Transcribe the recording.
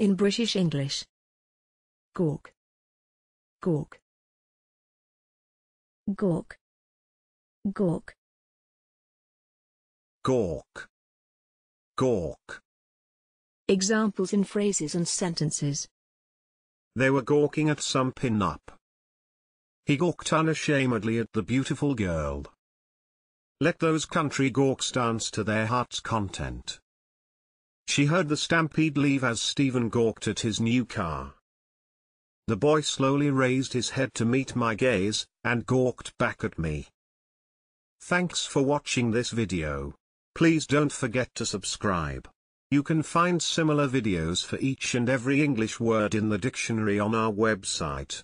in British English. Gawk. Gawk. Gawk. Gawk. Gawk. Gawk. Examples in phrases and sentences. They were gawking at some pin-up. He gawked unashamedly at the beautiful girl. Let those country gawks dance to their heart's content. She heard the stampede leave as Stephen gawked at his new car. The boy slowly raised his head to meet my gaze, and gawked back at me. Thanks for watching this video. Please don't forget to subscribe. You can find similar videos for each and every English word in the dictionary on our website.